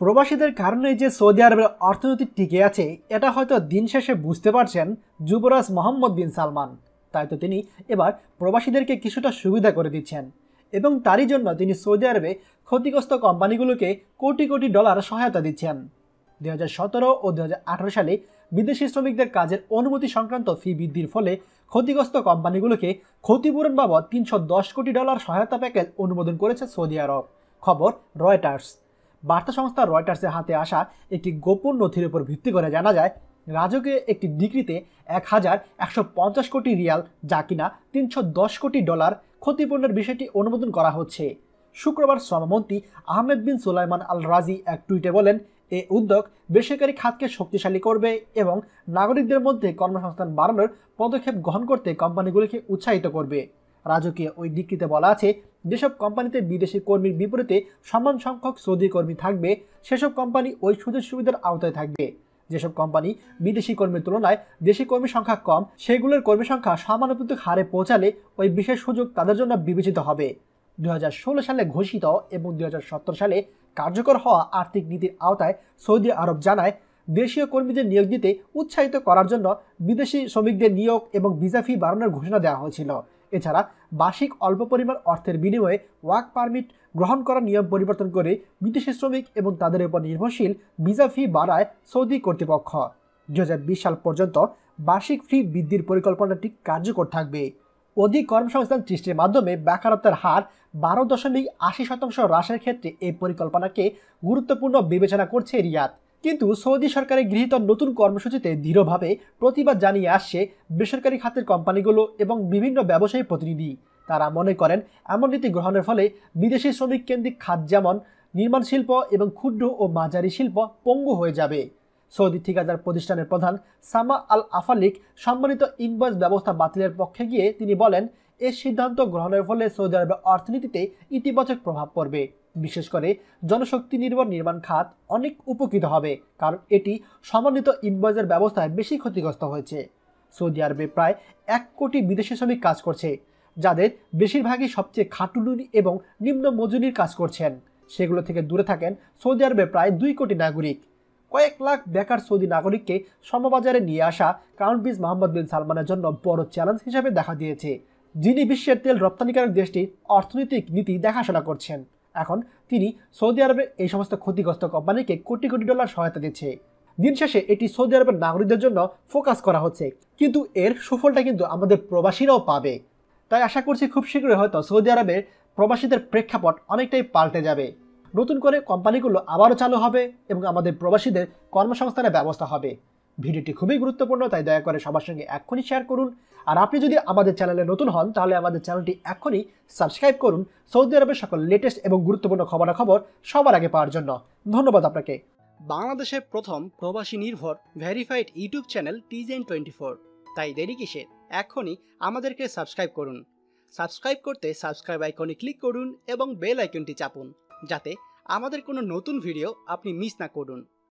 প্রবাসীদের কারণে যে সৌদি আরবের অর্থনীতি টিকে আছে এটা হয়তো দিন শেষে বুঝতে পারছেন যুবরাজ মোহাম্মদ বিন সালমান তাই তো তিনি এবার প্রবাসীদেরকে কিছুটা সুবিধা করে দিচ্ছেন এবং তারই জন্য তিনি সৌদি আরবে ক্ষতিগ্রস্ত কোম্পানিগুলোকে কোটি কোটি ডলার সহায়তা দিচ্ছেন দু সতেরো ও দু সালে বিদেশি শ্রমিকদের কাজের অনুমতি সংক্রান্ত ফি বৃদ্ধির ফলে ক্ষতিগ্রস্ত কোম্পানিগুলোকে ক্ষতিপূরণ বাবদ তিনশো দশ কোটি ডলার সহায়তা প্যাকেজ অনুমোদন করেছে সৌদি আরব খবর রয়টার্স বার্তা সংস্থা রয়টার্সের হাতে আসা একটি গোপন নথির উপর ভিত্তি করে জানা যায় রাজকীয় একটি ডিগ্রিতে এক হাজার একশো পঞ্চাশ কোটি রিয়াল যা কিনা তিনশো দশ কোটি ডলার ক্ষতিপূর্ণের বিষয়টি অনুমোদন করা হচ্ছে শুক্রবার শ্রমমন্ত্রী আহমেদ বিন সুলাইমান আল রাজি এক টুইটে বলেন এ উদ্যোগ বেসরকারি খাতকে শক্তিশালী করবে এবং নাগরিকদের মধ্যে কর্মসংস্থান বাড়ানোর পদক্ষেপ গ্রহণ করতে কোম্পানিগুলিকে উৎসাহিত করবে রাজকীয় ওই ডিক্রিতে বলা আছে যেসব কোম্পানিতে বিদেশি কর্মীর বিপরীতে সমান সংখ্যক সৌদি কর্মী থাকবে সেসব কোম্পানি ওই সুযোগ সুবিধার আওতায় থাকবে যেসব কোম্পানি বিদেশি কর্মীর তুলনায় দেশি কর্মী সংখ্যা কম সেগুলোর কর্মী সংখ্যা সমানুপাতিক হারে পৌঁছালে ওই বিশেষ সুযোগ তাদের জন্য বিবেচিত হবে দু সালে ঘোষিত এবং দু সালে কার্যকর হওয়া আর্থিক নীতির আওতায় সৌদি আরব জানায় দেশীয় কর্মীদের নিয়োগ দিতে উৎসাহিত করার জন্য বিদেশি শ্রমিকদের নিয়োগ এবং ভিসা ফি বাড়ানোর ঘোষণা দেওয়া হয়েছিল এছাড়া বার্ষিক অল্প পরিমাণ অর্থের বিনিময়ে ওয়ার্ক পারমিট গ্রহণ করার নিয়ম পরিবর্তন করে বিদেশি শ্রমিক এবং তাদের উপর নির্ভরশীল ভিসা ফি বাড়ায় সৌদি কর্তৃপক্ষ দু সাল পর্যন্ত বার্ষিক ফি বৃদ্ধির পরিকল্পনাটি কার্যকর থাকবে অধিক কর্মসংস্থান সৃষ্টির মাধ্যমে বেকারত্বের হার বারো দশমিক আশি শতাংশ হ্রাসের ক্ষেত্রে এই পরিকল্পনাকে গুরুত্বপূর্ণ বিবেচনা করছে রিয়াদ কিন্তু সৌদি সরকারের গৃহীত নতুন কর্মসূচিতে দৃঢ়ভাবে প্রতিবাদ জানিয়ে আসছে বেসরকারি খাতের কোম্পানিগুলো এবং বিভিন্ন ব্যবসায়ী প্রতিনিধি তারা মনে করেন এমন নীতি গ্রহণের ফলে বিদেশি শ্রমিক কেন্দ্রিক খাত যেমন নির্মাণ শিল্প এবং ক্ষুদ্র ও মাঝারি শিল্প পঙ্গু হয়ে যাবে সৌদি ঠিকাদার প্রতিষ্ঠানের প্রধান সামা আল আফালিক সম্মানিত ইনভয়েস ব্যবস্থা বাতিলের পক্ষে গিয়ে তিনি বলেন এ সিদ্ধান্ত গ্রহণের ফলে সৌদি আরবের অর্থনীতিতে ইতিবাচক প্রভাব পড়বে বিশেষ করে জনশক্তি নির্ভর নির্মাণ খাত অনেক উপকৃত হবে কারণ এটি সমন্বিত ইনভয়েসের ব্যবস্থায় বেশি ক্ষতিগ্রস্ত হয়েছে সৌদি আরবে প্রায় এক কোটি বিদেশি শ্রমিক কাজ করছে যাদের বেশিরভাগই সবচেয়ে খাটুনি এবং নিম্ন মজুরির কাজ করছেন সেগুলো থেকে দূরে থাকেন সৌদি আরবে প্রায় দুই কোটি নাগরিক কয়েক লাখ বেকার সৌদি নাগরিককে সমবাজারে নিয়ে আসা ক্রাউন প্রিন্স মোহাম্মদ বিন সালমানের জন্য বড় চ্যালেঞ্জ হিসেবে দেখা দিয়েছে যিনি বিশ্বের তেল রপ্তানিকারক দেশটির অর্থনৈতিক নীতি দেখাশোনা করছেন এখন তিনি সৌদি আরবের এই সমস্ত ক্ষতিগ্রস্ত কোম্পানিকে কোটি কোটি ডলার সহায়তা দিচ্ছে দিন শেষে এটি সৌদি আরবের নাগরিকদের জন্য ফোকাস করা হচ্ছে কিন্তু এর সুফলটা কিন্তু আমাদের প্রবাসীরাও পাবে তাই আশা করছি খুব শীঘ্রই হয়তো সৌদি আরবের প্রবাসীদের প্রেক্ষাপট অনেকটাই পাল্টে যাবে নতুন করে কোম্পানিগুলো আবারও চালু হবে এবং আমাদের প্রবাসীদের কর্মসংস্থানের ব্যবস্থা হবে ভিডিওটি খুবই গুরুত্বপূর্ণ তাই দয়া করে সবার সঙ্গে এখনই শেয়ার করুন আর আপনি যদি আমাদের চ্যানেলে নতুন হন তাহলে আমাদের চ্যানেলটি এখনই সাবস্ক্রাইব করুন সৌদি আরবের সকল লেটেস্ট এবং গুরুত্বপূর্ণ খবরাখবর সবার আগে পাওয়ার জন্য ধন্যবাদ আপনাকে বাংলাদেশের প্রথম প্রবাসী নির্ভর ভেরিফাইড ইউটিউব চ্যানেল টিজেন টোয়েন্টি ফোর তাই দেরি কিসে এখনই আমাদেরকে সাবস্ক্রাইব করুন সাবস্ক্রাইব করতে সাবস্ক্রাইব আইকনে ক্লিক করুন এবং বেল আইকনটি চাপুন যাতে আমাদের কোনো নতুন ভিডিও আপনি মিস না করুন